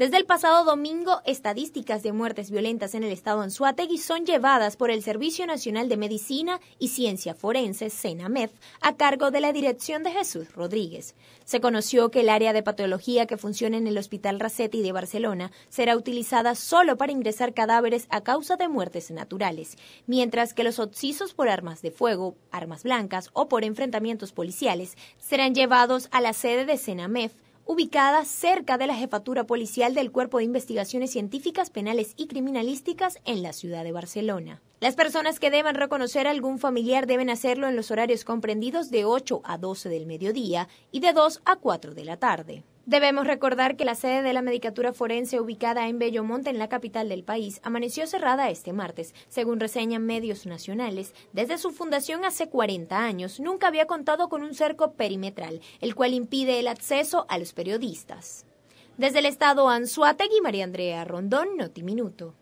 Desde el pasado domingo, estadísticas de muertes violentas en el estado Anzuategui son llevadas por el Servicio Nacional de Medicina y Ciencia Forense, (Senamef) a cargo de la dirección de Jesús Rodríguez. Se conoció que el área de patología que funciona en el Hospital Racetti de Barcelona será utilizada solo para ingresar cadáveres a causa de muertes naturales, mientras que los occisos por armas de fuego, armas blancas o por enfrentamientos policiales serán llevados a la sede de Senamef ubicada cerca de la jefatura policial del Cuerpo de Investigaciones Científicas, Penales y Criminalísticas en la ciudad de Barcelona. Las personas que deban reconocer a algún familiar deben hacerlo en los horarios comprendidos de 8 a 12 del mediodía y de 2 a 4 de la tarde. Debemos recordar que la sede de la Medicatura Forense ubicada en Bellomonte, en la capital del país, amaneció cerrada este martes. Según reseñan medios nacionales, desde su fundación hace 40 años nunca había contado con un cerco perimetral, el cual impide el acceso a los periodistas. Desde el estado Anzuategui, María Andrea Rondón, Notiminuto.